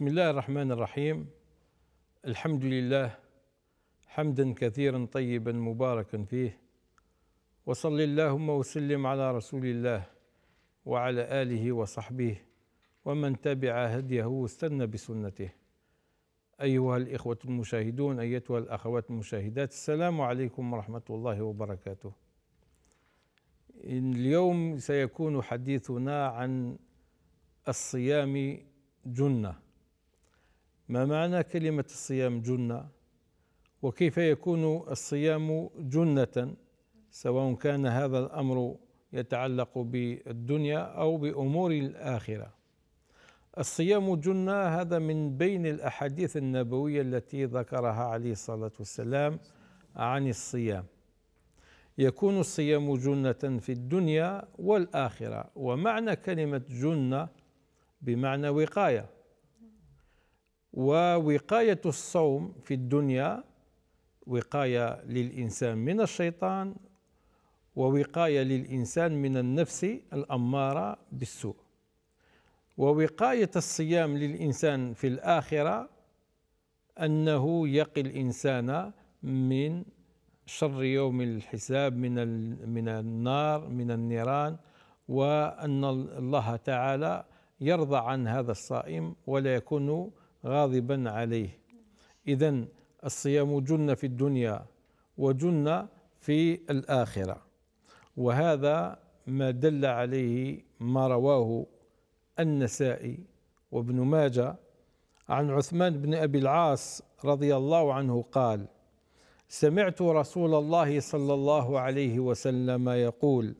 بسم الله الرحمن الرحيم الحمد لله حمدا كثيرا طيبا مباركا فيه وصل اللهم وسلم على رسول الله وعلى اله وصحبه ومن تبع هديه واستنى بسنته ايها الاخوه المشاهدون ايتها الاخوات المشاهدات السلام عليكم ورحمه الله وبركاته اليوم سيكون حديثنا عن الصيام جنه ما معنى كلمة الصيام جنة وكيف يكون الصيام جنة سواء كان هذا الأمر يتعلق بالدنيا أو بأمور الآخرة الصيام جنة هذا من بين الأحاديث النبوية التي ذكرها عليه الصلاة والسلام عن الصيام يكون الصيام جنة في الدنيا والآخرة ومعنى كلمة جنة بمعنى وقاية ووقاية الصوم في الدنيا وقاية للإنسان من الشيطان ووقاية للإنسان من النفس الأمارة بالسوء ووقاية الصيام للإنسان في الآخرة أنه يقي الإنسان من شر يوم الحساب من من النار من النيران وأن الله تعالى يرضى عن هذا الصائم ولا يكون غاضبا عليه إذا الصيام جنة في الدنيا وجنة في الآخرة وهذا ما دل عليه ما رواه النسائي وابن ماجه عن عثمان بن أبي العاص رضي الله عنه قال سمعت رسول الله صلى الله عليه وسلم يقول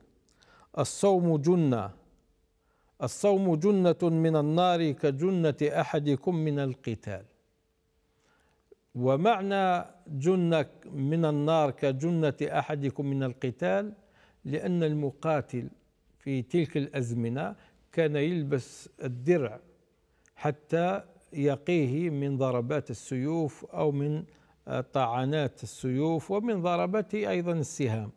الصوم جنه الصوم جنة من النار كجنة أحدكم من القتال ومعنى جنة من النار كجنة أحدكم من القتال لأن المقاتل في تلك الأزمنة كان يلبس الدرع حتى يقيه من ضربات السيوف أو من آه، طعنات السيوف ومن ضربات أيضا السهام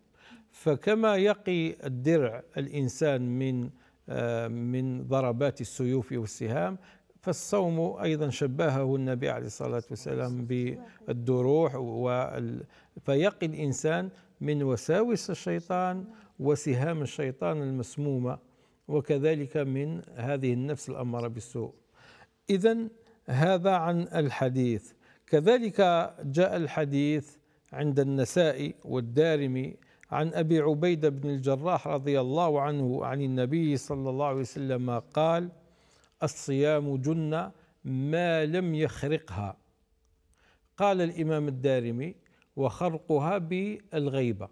فكما يقي الدرع الإنسان من آه، من ضربات السيوف والسهام فالصوم أيضا شبهه النبي عليه الصلاة والسلام بالدروع فيقي الإنسان من وساوس الشيطان وسهام الشيطان المسمومة وكذلك من هذه النفس الأمارة بالسوء إذا هذا عن الحديث كذلك جاء الحديث عند النسائي والدارمي عن أبي عبيدة بن الجراح رضي الله عنه عن النبي صلى الله عليه وسلم قال الصيام جنة ما لم يخرقها قال الإمام الدارمي وخرقها بالغيبة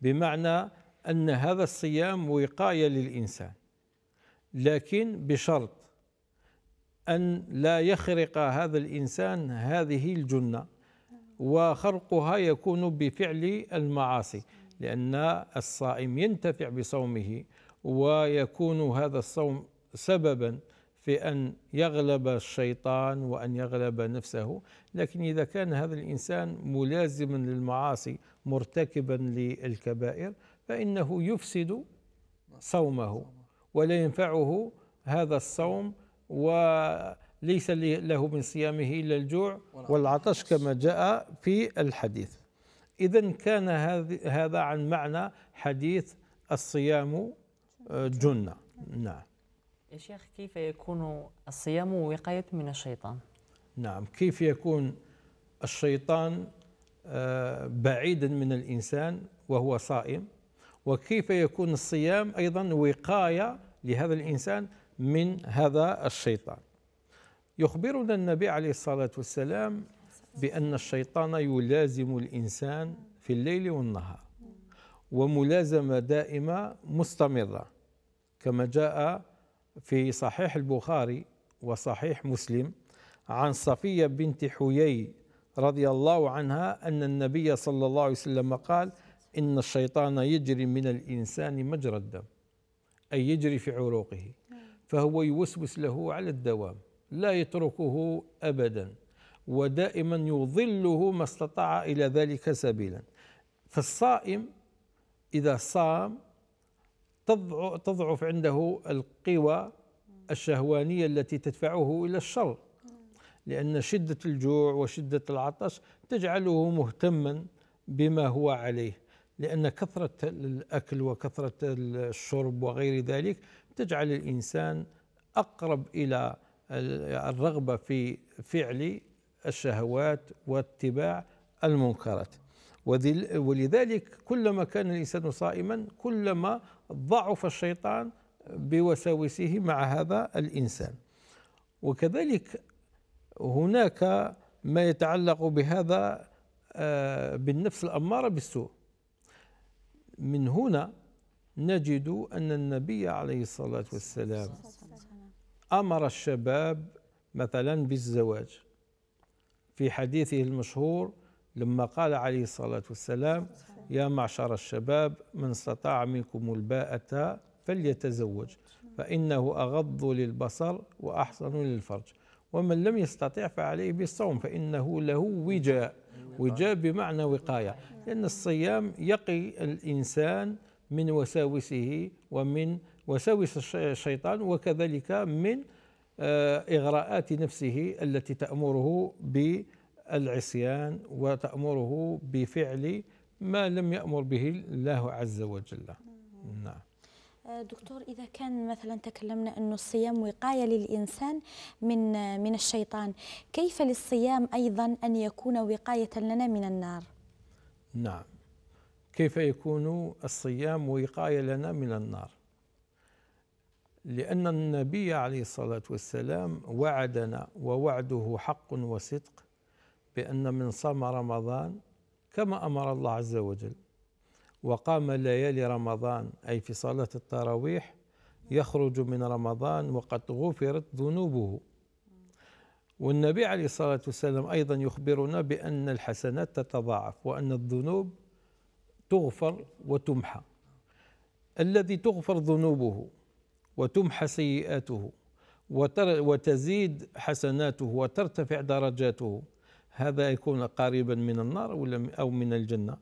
بمعنى أن هذا الصيام وقاية للإنسان لكن بشرط أن لا يخرق هذا الإنسان هذه الجنة وخرقها يكون بفعل المعاصي لأن الصائم ينتفع بصومه ويكون هذا الصوم سببا في أن يغلب الشيطان وأن يغلب نفسه لكن إذا كان هذا الإنسان ملازما للمعاصي مرتكبا للكبائر فإنه يفسد صومه ولا ينفعه هذا الصوم وليس له من صيامه إلا الجوع والعطش كما جاء في الحديث إذا كان هذا عن معنى حديث الصيام آه، جنة نعم يا شيخ كيف يكون الصيام وقاية من الشيطان نعم كيف يكون الشيطان آه، بعيدا من الإنسان وهو صائم وكيف يكون الصيام أيضا وقاية لهذا الإنسان من هذا الشيطان يخبرنا النبي عليه الصلاة والسلام بأن الشيطان يلازم الإنسان في الليل والنهار وملازمة دائمة مستمرة كما جاء في صحيح البخاري وصحيح مسلم عن صفية بنت حيي رضي الله عنها أن النبي صلى الله عليه وسلم قال إن الشيطان يجري من الإنسان مجرى الدم أي يجري في عروقه فهو يوسوس له على الدوام لا يتركه أبدا ودائما يظله ما استطاع الى ذلك سبيلا فالصائم اذا صام تضعف عنده القوى الشهوانيه التي تدفعه الى الشر لان شده الجوع وشده العطش تجعله مهتما بما هو عليه لأن كثرة الأكل وكثرة الشرب وغير ذلك تجعل الإنسان أقرب إلى الرغبة في فعل الشهوات واتباع المنكرات ولذلك كلما كان الانسان صائما كلما ضعف الشيطان بوساوسه مع هذا الانسان وكذلك هناك ما يتعلق بهذا آه، بالنفس الاماره بالسوء من هنا نجد ان النبي عليه الصلاه والسلام امر الشباب مثلا بالزواج في حديثه المشهور لما قال عليه الصلاة والسلام يا معشر الشباب من استطاع منكم الباءة فليتزوج فإنه أغض للبصر وأحسن للفرج ومن لم يستطع فعليه بالصوم فإنه له وجاء وجاء بمعنى وقاية لأن الصيام يقي الإنسان من وساوسه ومن وساوس الشيطان وكذلك من آه، إغراءات نفسه التي تأمره بالعصيان وتأمره بفعل ما لم يأمر به الله عز وجل نعم آه، دكتور إذا كان مثلا تكلمنا أن الصيام وقاية للإنسان من من الشيطان كيف للصيام أيضا أن يكون وقاية لنا من النار نعم كيف يكون الصيام وقاية لنا من النار لأن النبي عليه الصلاة والسلام وعدنا ووعده حق وصدق بأن من صام رمضان كما أمر الله عز وجل وقام ليالي رمضان أي في صلاة التراويح يخرج من رمضان وقد غفرت ذنوبه والنبي عليه الصلاة والسلام أيضا يخبرنا بأن الحسنات تتضاعف وأن الذنوب تغفر وتمحى الذي تغفر ذنوبه وتمحى سيئاته وتزيد حسناته وترتفع درجاته هذا يكون قريبا من النار ولا او من الجنه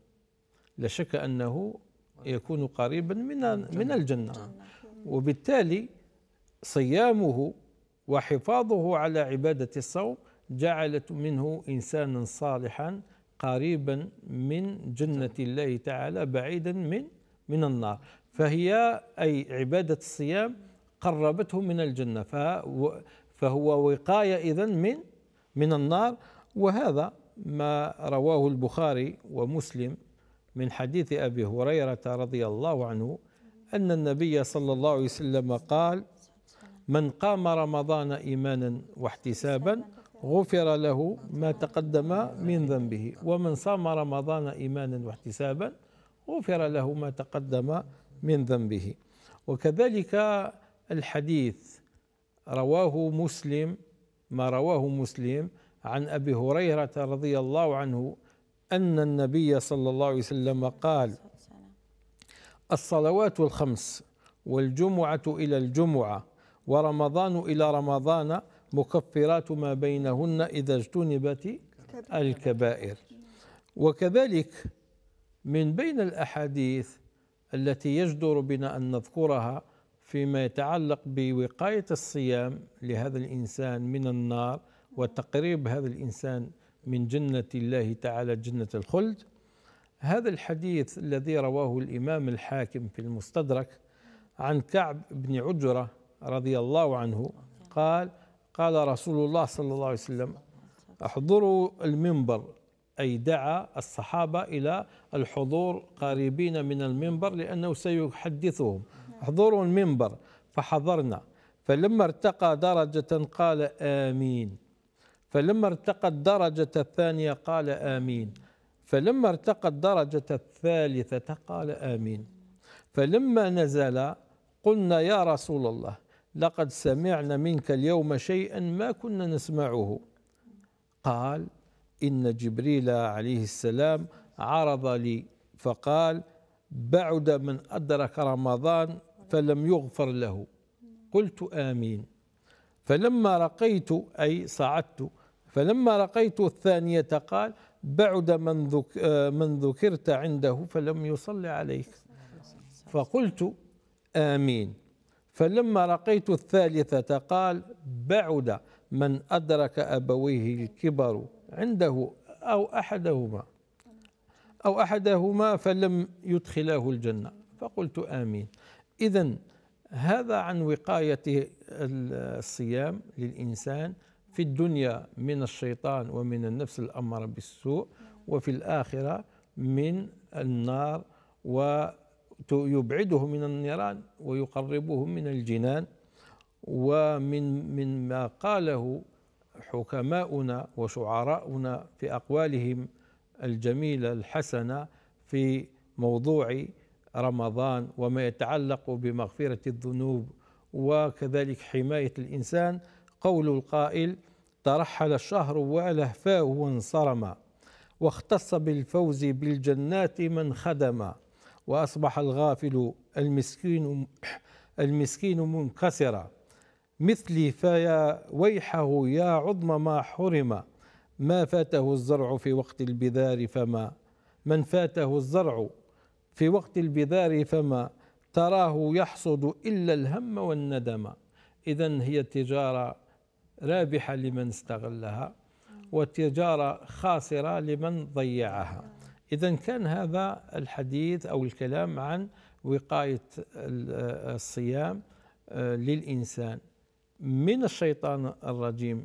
لا شك انه يكون قريبا من من الجنه وبالتالي صيامه وحفاظه على عباده الصوم جعلت منه انسانا صالحا قريبا من جنه الله تعالى بعيدا من من النار فهي أي عبادة الصيام قربته من الجنة فهو وقاية إذن من من النار وهذا ما رواه البخاري ومسلم من حديث أبي هريرة رضي الله عنه أن النبي صلى الله عليه وسلم قال من قام رمضان إيمانا واحتسابا غفر له ما تقدم من ذنبه ومن صام رمضان إيمانا واحتسابا غفر له ما تقدم من ذنبه وكذلك الحديث رواه مسلم ما رواه مسلم عن ابي هريره رضي الله عنه ان النبي صلى الله عليه وسلم قال الصلوات الخمس والجمعه الى الجمعه ورمضان الى رمضان مكفرات ما بينهن اذا اجتنبت الكبائر وكذلك من بين الاحاديث التي يجدر بنا ان نذكرها فيما يتعلق بوقايه الصيام لهذا الانسان من النار وتقريب هذا الانسان من جنه الله تعالى جنه الخلد هذا الحديث الذي رواه الامام الحاكم في المستدرك عن كعب بن عجره رضي الله عنه قال قال رسول الله صلى الله عليه وسلم احضروا المنبر أي دعا الصحابة إلى الحضور قريبين من المنبر لأنه سيحدثهم نعم. احضروا المنبر فحضرنا فلما ارتقى درجة قال آمين فلما ارتقى الدرجة الثانية قال آمين فلما ارتقى الدرجة الثالثة قال آمين فلما نزل قلنا يا رسول الله لقد سمعنا منك اليوم شيئا ما كنا نسمعه قال إن جبريل عليه السلام عرض لي فقال بعد من أدرك رمضان فلم يغفر له قلت آمين فلما رقيت أي صعدت فلما رقيت الثانية قال بعد من, ذك من ذكرت عنده فلم يصلي عليك فقلت آمين فلما رقيت الثالثة قال بعد من أدرك أبويه الكبر عنده أو أحدهما أو أحدهما فلم يدخله الجنة فقلت آمين إذا هذا عن وقاية الصيام للإنسان في الدنيا من الشيطان ومن النفس الأمر بالسوء وفي الآخرة من النار ويبعده من النيران ويقربه من الجنان ومن من ما قاله حكماؤنا وشعراؤنا في اقوالهم الجميله الحسنه في موضوع رمضان وما يتعلق بمغفره الذنوب وكذلك حمايه الانسان قول القائل ترحل الشهر ولهفاه وانصرما واختص بالفوز بالجنات من خدما واصبح الغافل المسكين المسكين منكسرا مثلي فيا ويحه يا عظم ما حرم ما فاته الزرع في وقت البذار فما من فاته الزرع في وقت البذار فما تراه يحصد إلا الهم والندم إذا هي تجارة رابحة لمن استغلها وتجارة خاسرة لمن ضيعها إذا كان هذا الحديث أو الكلام عن وقاية الصيام آه، للإنسان من الشيطان الرجيم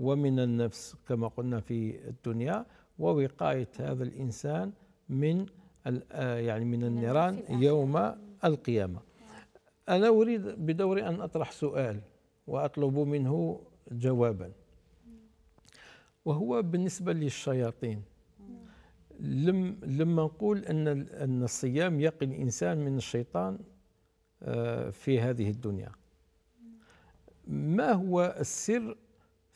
ومن النفس كما قلنا في الدنيا ووقاية هذا الإنسان من آه، يعني من النيران يوم القيامة أنا أريد بدوري أن أطرح سؤال وأطلب منه جوابا وهو بالنسبة للشياطين لم لما نقول أن أن الصيام يقي الإنسان من الشيطان آه، في هذه الدنيا ما هو السر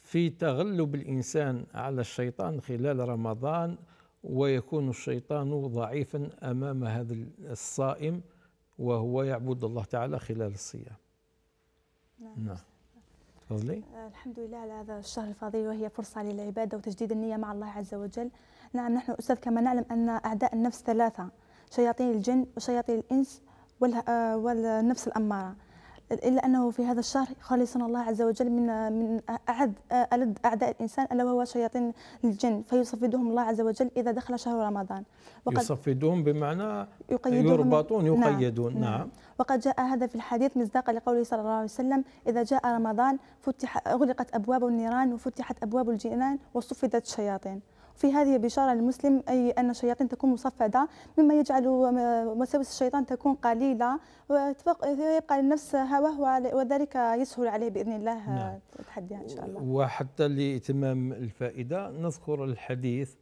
في تغلب الانسان على الشيطان خلال رمضان ويكون الشيطان ضعيفا امام هذا الصائم وهو يعبد الله تعالى خلال الصيام نعم, فضلي نعم. تفضلي الحمد لله على هذا الشهر الفضيل وهي فرصة للعبادة وتجديد النية مع الله عز وجل نعم نحن أستاذ كما نعلم أن أعداء النفس ثلاثة شياطين الجن وشياطين الإنس آه، والنفس الأمارة إلا أنه في هذا الشهر خلصنا الله عز وجل من من أعد ألد أعداء الإنسان ألا وهو شياطين الجن فيصفدهم الله عز وجل إذا دخل شهر رمضان يصفدهم بمعنى نعم، يقيدون يربطون يقيدون نعم, نعم. نعم. وقد جاء هذا في الحديث مصداقا لقوله صلى الله عليه وسلم إذا جاء رمضان فتح أغلقت أبواب النيران وفتحت أبواب الجنان وصفدت الشياطين في هذه بشارة للمسلم أي أن الشياطين تكون مصفدة مما يجعل وساوس الشيطان تكون قليلة ويبقى للنفس هواه وذلك يسهل عليه بإذن الله نعم. تحديها إن شاء الله وحتى لإتمام الفائدة نذكر الحديث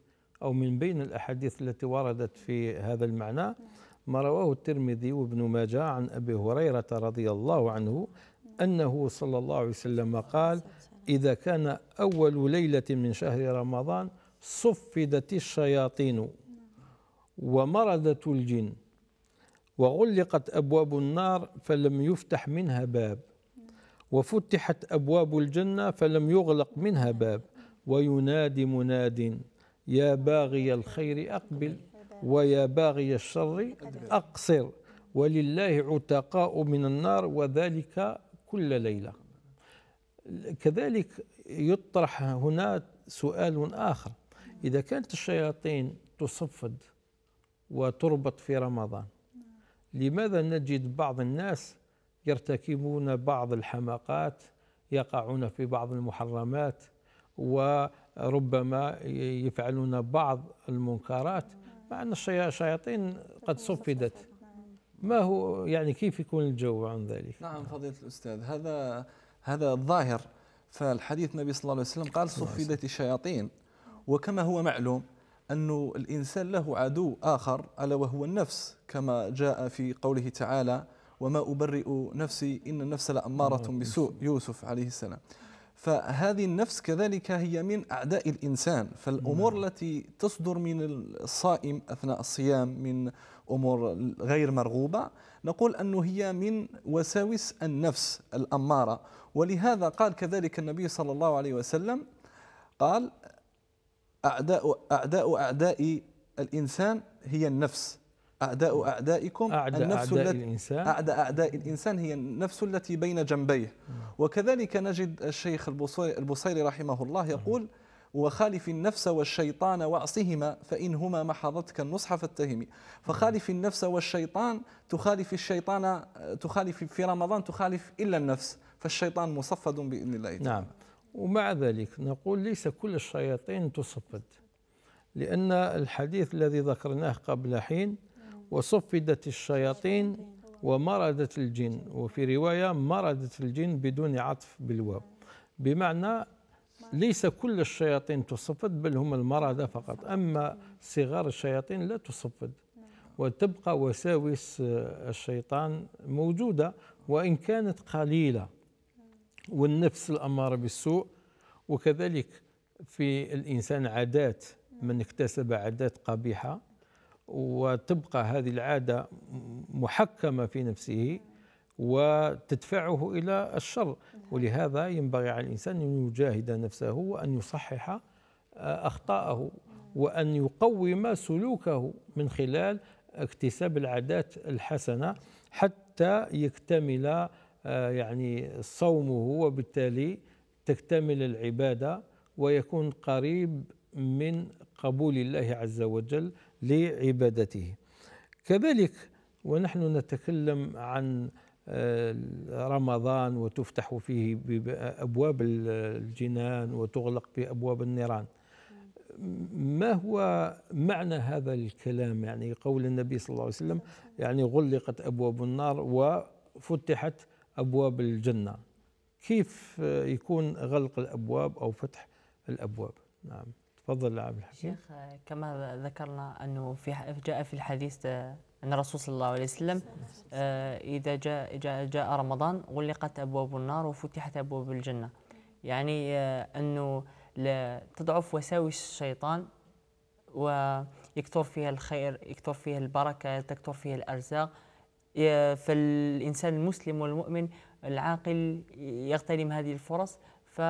أو من بين الأحاديث التي وردت في هذا المعنى نعم. ما رواه الترمذي وابن ماجه عن أبي هريرة رضي الله عنه أنه صلى الله عليه وسلم قال إذا كان أول ليلة من شهر رمضان صفدت الشياطين ومردت الجن وغلقت أبواب النار فلم يفتح منها باب وفتحت أبواب الجنة فلم يغلق منها باب وينادي مناد يا باغي الخير أقبل ويا باغي الشر أقصر ولله عتقاء من النار وذلك كل ليلة كذلك يطرح هنا سؤال آخر إذا كانت الشياطين تصفد وتربط في رمضان لماذا نجد بعض الناس يرتكبون بعض الحماقات يقعون في بعض المحرمات وربما يفعلون بعض المنكرات مع أن الشياطين قد صفدت نعم. ما هو يعني كيف يكون الجو عن ذلك نعم فضيلة الأستاذ هذا هذا الظاهر فالحديث النبي صلى الله عليه وسلم قال صفدت الشياطين وكما هو معلوم أن الإنسان له عدو آخر ألا وهو النفس كما جاء في قوله تعالى وما أبرئ نفسي إن النفس لأمارة بسوء يوسف عليه السلام فهذه النفس كذلك هي من أعداء الإنسان فالأمور نعم. التي تصدر من الصائم أثناء الصيام من أمور غير مرغوبة نقول أنه هي من وساوس النفس الأمارة ولهذا قال كذلك النبي صلى الله عليه وسلم قال أعداء أعداء أعداء الإنسان هي النفس أعداء أعدائكم أعداء النفس أعداء التي الإنسان أعداء أعداء الإنسان هي النفس التي بين جنبيه نعم. وكذلك نجد الشيخ البصيري رحمه الله نعم. يقول وخالف النفس والشيطان واعصهما فإنهما محضتك النصح فاتهمي فخالف نعم. النفس والشيطان تخالف الشيطان تخالف في رمضان تخالف إلا النفس فالشيطان مصفد بإذن الله تعالى نعم ومع ذلك نقول ليس كل الشياطين تصفد لأن الحديث الذي ذكرناه قبل حين وصفدت الشياطين ومردت الجن وفي رواية مردت الجن بدون عطف بالواو بمعنى ليس كل الشياطين تصفد بل هم المرادة فقط أما صغار الشياطين لا تصفد وتبقى وساوس الشيطان موجودة وإن كانت قليلة والنفس الأمارة بالسوء وكذلك في الإنسان عادات من اكتسب عادات قبيحة وتبقى هذه العادة محكمة في نفسه وتدفعه إلى الشر ولهذا ينبغي على الإنسان أن يجاهد نفسه وأن يصحح آه، أخطاءه وأن يقوم سلوكه من خلال اكتساب العادات الحسنة حتى يكتمل آه، يعني صومه وبالتالي تكتمل العبادة ويكون قريب من قبول الله عز وجل لعبادته كذلك ونحن نتكلم عن آه، رمضان وتفتح فيه أبواب الجنان وتغلق بأبواب النيران ما هو معنى هذا الكلام يعني قول النبي صلى الله عليه وسلم يعني غلقت أبواب النار وفتحت أبواب الجنة كيف يكون غلق الأبواب أو فتح الأبواب نعم تفضل عبد الحكيم شيخ كما ذكرنا أنه في جاء في الحديث أن الرسول صلى الله عليه وسلم آه، إذا جاء, جاء, جاء رمضان غلقت أبواب النار وفتحت أبواب الجنة يعني آه، أنه تضعف وساوس الشيطان ويكثر فيها الخير يكثر فيها البركة تكثر فيها الأرزاق فالإنسان المسلم والمؤمن العاقل يغتنم هذه الفرص ف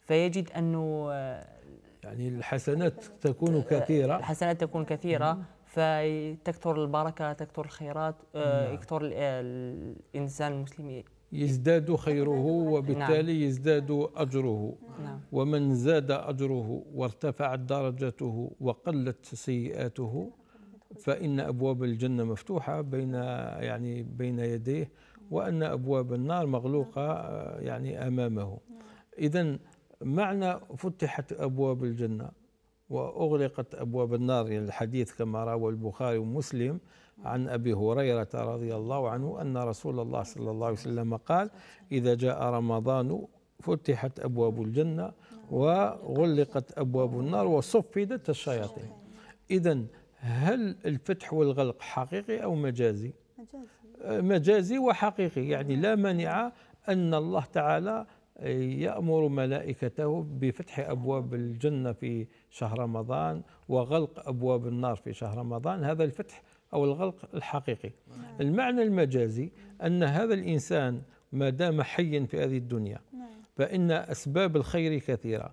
فيجد أنه يعني الحسنات تكون كثيرة آه، الحسنات تكون كثيرة فتكثر البركة تكثر الخيرات آه، نعم. يكثر الإنسان المسلم يزداد خيره نعم. وبالتالي يزداد أجره نعم. ومن زاد أجره وارتفعت درجته وقلت سيئاته فإن أبواب الجنة مفتوحة بين يعني بين يديه وأن أبواب النار مغلوقة آه، يعني أمامه إذا معنى فتحت أبواب الجنة وأغلقت أبواب النار يعني الحديث كما روى البخاري ومسلم عن أبي هريرة رضي الله عنه أن رسول الله صلى الله عليه وسلم قال إذا جاء رمضان فتحت أبواب الجنة وغلقت أبواب النار وصفدت الشياطين إذا هل الفتح والغلق حقيقي أو مجازي مجازي آه، مجازي وحقيقي يعني لا مانع أن الله تعالى آه، يأمر ملائكته بفتح أبواب الجنة في شهر رمضان وغلق أبواب النار في شهر رمضان هذا الفتح أو الغلق الحقيقي نعم. المعنى المجازي أن هذا الإنسان ما دام حيا في هذه الدنيا نعم. فإن أسباب الخير كثيرة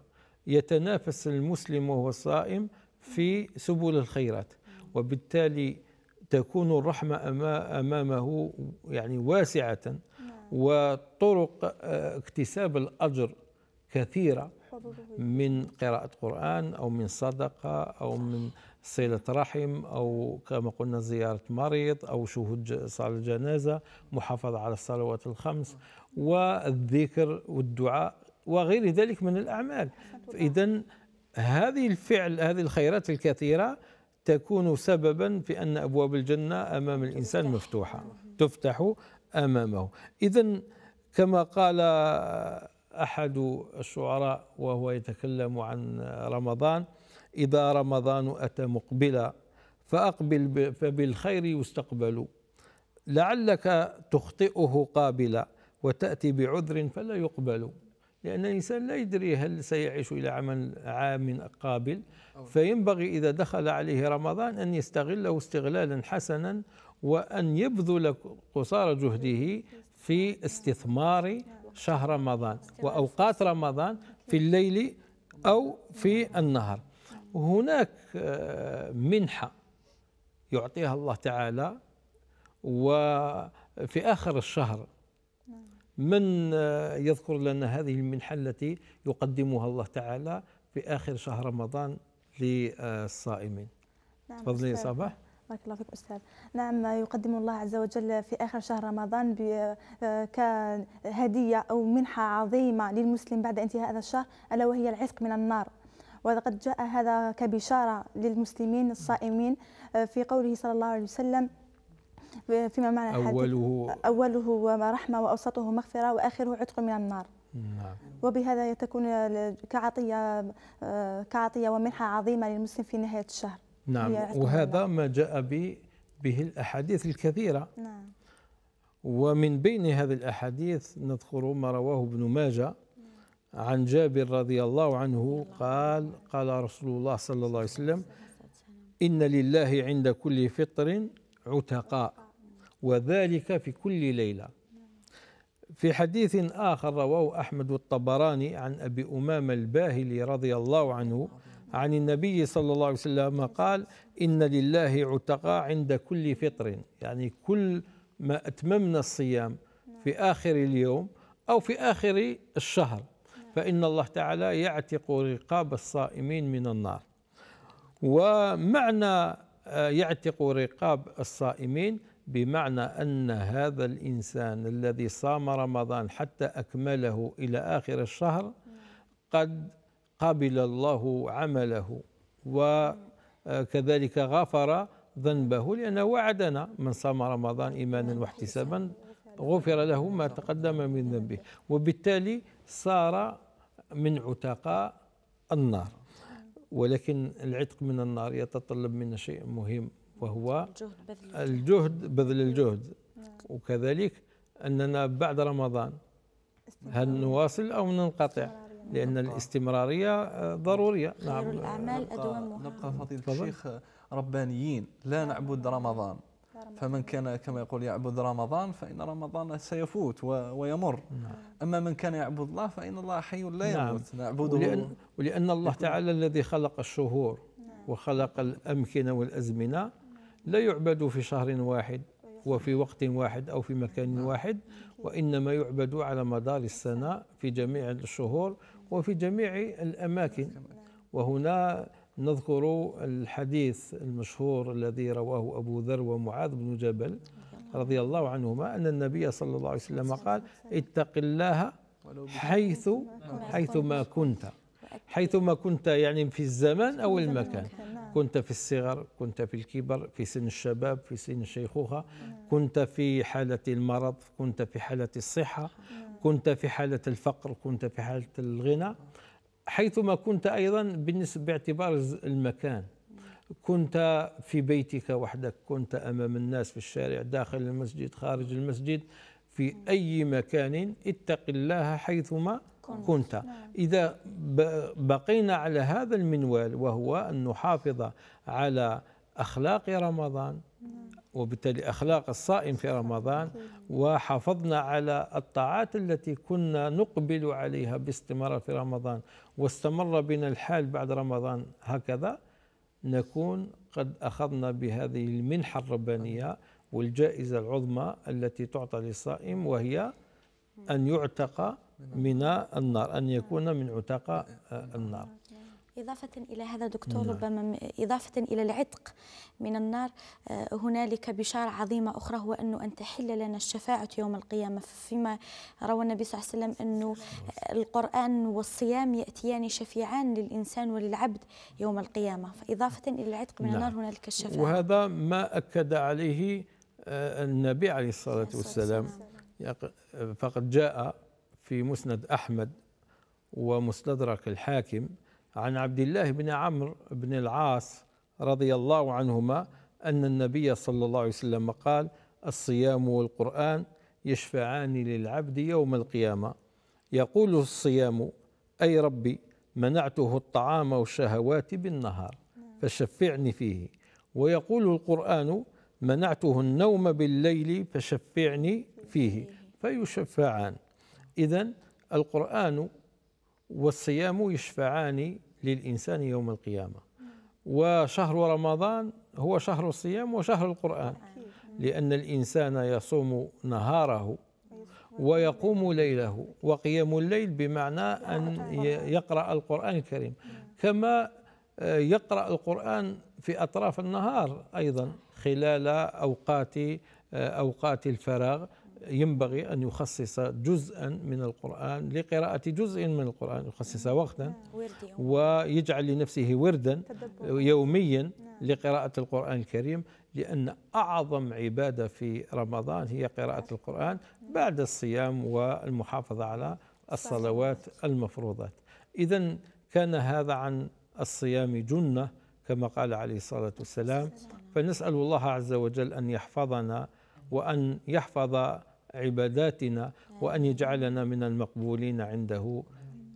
يتنافس المسلم وهو صائم في سبل الخيرات وبالتالي تكون الرحمة أمامه يعني واسعة نعم. وطرق آه، اكتساب الأجر كثيرة من قراءة قرآن أو من صدقة أو من صلة رحم أو كما قلنا زيارة مريض أو شهود صلاة الجنازة محافظة على الصلوات الخمس نعم. والذكر والدعاء وغير ذلك من الأعمال إذا هذه الفعل هذه الخيرات الكثيرة تكون سببا في أن أبواب الجنة أمام الإنسان مفتوحة تفتح أمامه إذا كما قال أحد الشعراء وهو يتكلم عن رمضان إذا رمضان أتى مقبلا فأقبل فبالخير يستقبل لعلك تخطئه قابلا وتأتي بعذر فلا يقبل لأن الإنسان لا يدري هل سيعيش إلى عمل عام قابل فينبغي إذا دخل عليه رمضان أن يستغله استغلالا حسنا وأن يبذل قصارى جهده في استثمار شهر رمضان وأوقات رمضان في الليل أو في النهار هناك آه، منحة يعطيها الله تعالى وفي آخر الشهر من آه، يذكر لنا هذه المنحة التي يقدمها الله تعالى في آخر شهر رمضان للصائمين نعم تفضلي صباح بارك الله فيك استاذ نعم يقدم الله عز وجل في اخر شهر رمضان آه، كهديه او منحه عظيمه للمسلم بعد انتهاء هذا الشهر الا وهي العتق من النار وقد جاء هذا كبشاره للمسلمين الصائمين آه، في قوله صلى الله عليه وسلم فيما معنى الحديث أوله أوله رحمة وأوسطه مغفرة وآخره عتق من النار نعم. وبهذا تكون كعطية كعطية ومنحة عظيمة للمسلم في نهاية الشهر نعم وهذا ما جاء به به الأحاديث الكثيرة نعم ومن بين هذه الأحاديث نذكر ما رواه ابن ماجه عن جابر رضي الله عنه قال قال رسول الله صلى الله عليه وسلم إن لله عند كل فطر عتقاء وذلك في كل ليلة في حديث آخر رواه أحمد الطبراني عن أبي أمامة الباهلي رضي الله عنه عن النبي صلى الله عليه وسلم قال إن لله عتقاء عند كل فطر يعني كل ما أتممنا الصيام في آخر اليوم أو في آخر الشهر فإن الله تعالى يعتق رقاب الصائمين من النار ومعنى يعتق رقاب الصائمين بمعنى ان هذا الانسان الذي صام رمضان حتى اكمله الى اخر الشهر قد قبل الله عمله وكذلك آه، غفر ذنبه لانه وعدنا من صام رمضان ايمانا نعم، واحتسابا غفر له ما تقدم من ذنبه وبالتالي صار من عتقاء النار ولكن العتق من النار يتطلب منا شيء مهم وهو الجهد بذل الجهد نعم. وكذلك أننا بعد رمضان هل نواصل أو ننقطع لأن الاستمرارية آه، ضرورية نعم الأعمال أدومها نبقى فضيلة الشيخ آه، ربانيين لا نعبد رمضان فمن كان كما يقول يعبد رمضان فإن رمضان سيفوت ويمر نعم. أما من كان يعبد الله فإن الله حي لا نعم. يموت نعم. نعبده ولأن, ولأن الله تعالى الذي خلق الشهور نعم. وخلق الأمكنة والأزمنة نعم. لا يعبد في شهر واحد وفي وقت واحد أو في مكان واحد وإنما يعبد على مدار السنة في جميع الشهور وفي جميع الأماكن وهنا نذكر الحديث المشهور الذي رواه أبو ذر ومعاذ بن جبل رضي الله عنهما أن النبي صلى الله عليه وسلم قال اتق الله حيث حيث ما كنت حيث ما كنت يعني في الزمان أو المكان نعم. كنت في الصغر كنت في الكبر في سن الشباب في سن الشيخوخة كنت في حالة المرض كنت في حالة الصحة نعم. كنت في حالة الفقر كنت في حالة الغنى حيثما كنت أيضا بالنسبة باعتبار المكان كنت في بيتك وحدك كنت أمام الناس في الشارع داخل المسجد خارج المسجد في أي مكان اتق الله حيثما كنت نعم. إذا بقينا على هذا المنوال وهو أن نحافظ على أخلاق رمضان وبالتالي أخلاق الصائم في رمضان وحافظنا على الطاعات التي كنا نقبل عليها باستمرار في رمضان واستمر بنا الحال بعد رمضان هكذا نكون قد أخذنا بهذه المنحة الربانية والجائزة العظمى التي تعطى للصائم وهي أن يعتق من النار أن يكون من عتق النار إضافة إلى هذا دكتور نعم. ربما إضافة إلى العتق من النار آه، هنالك بشارة عظيمة أخرى هو أنه أن تحل لنا الشفاعة يوم القيامة فيما روى النبي صلى الله عليه وسلم أنه آه، القرآن والصيام يأتيان شفيعان للإنسان وللعبد يوم القيامة فإضافة إلى العتق من نعم. النار هنالك الشفاعة وهذا ما أكد عليه آه، النبي عليه الصلاة والسلام فقد جاء في مسند أحمد ومستدرك الحاكم عن عبد الله بن عمرو بن العاص رضي الله عنهما أن النبي صلى الله عليه وسلم قال الصيام والقرآن يشفعان للعبد يوم القيامة يقول الصيام أي ربي منعته الطعام والشهوات بالنهار فشفعني فيه ويقول القرآن منعته النوم بالليل فشفعني فيه فيشفعان إذا القرآن والصيام يشفعان للإنسان يوم القيامة وشهر رمضان هو شهر الصيام وشهر القرآن لأن الإنسان يصوم نهاره ويقوم ليله وقيام الليل بمعنى أن يقرأ القرآن الكريم كما آه، يقرأ القرآن في أطراف النهار أيضا خلال أوقات آه، أوقات الفراغ ينبغي أن يخصص جزءا من القرآن لقراءة جزء من القرآن يخصص وقتا نعم، ويجعل لنفسه وردا يوميا نعم. لقراءة القرآن الكريم لأن أعظم عبادة في رمضان هي قراءة نعم. القرآن بعد الصيام والمحافظة على الصلوات المفروضات إذا كان هذا عن الصيام جنة كما قال عليه الصلاة والسلام فنسأل الله عز وجل أن يحفظنا وأن يحفظ عباداتنا وأن يجعلنا من المقبولين عنده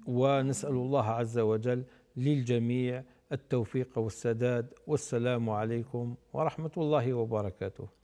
ونسأل الله عز وجل للجميع التوفيق والسداد والسلام عليكم ورحمة الله وبركاته